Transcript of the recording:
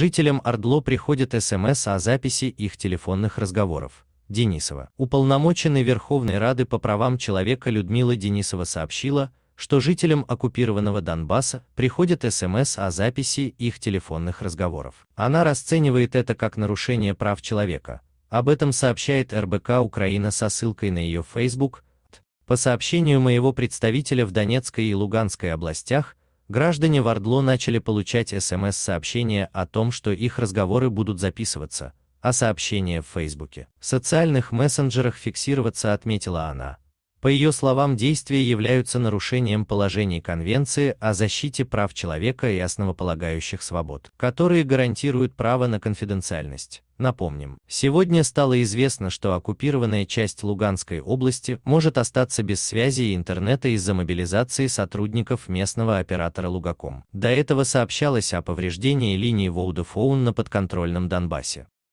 Жителям Ордло приходят СМС о записи их телефонных разговоров. Денисова. Уполномоченный Верховной Рады по правам человека Людмила Денисова сообщила, что жителям оккупированного Донбасса приходят СМС о записи их телефонных разговоров. Она расценивает это как нарушение прав человека. Об этом сообщает РБК Украина со ссылкой на ее Facebook. По сообщению моего представителя в Донецкой и Луганской областях, граждане Вардло начали получать СМС-сообщения о том, что их разговоры будут записываться, а сообщения в Фейсбуке, в социальных мессенджерах фиксироваться, отметила она. По ее словам, действия являются нарушением положений Конвенции о защите прав человека и основополагающих свобод, которые гарантируют право на конфиденциальность. Напомним, сегодня стало известно, что оккупированная часть Луганской области может остаться без связи и интернета из-за мобилизации сотрудников местного оператора Лугаком. До этого сообщалось о повреждении линии Воудафоун на подконтрольном Донбассе.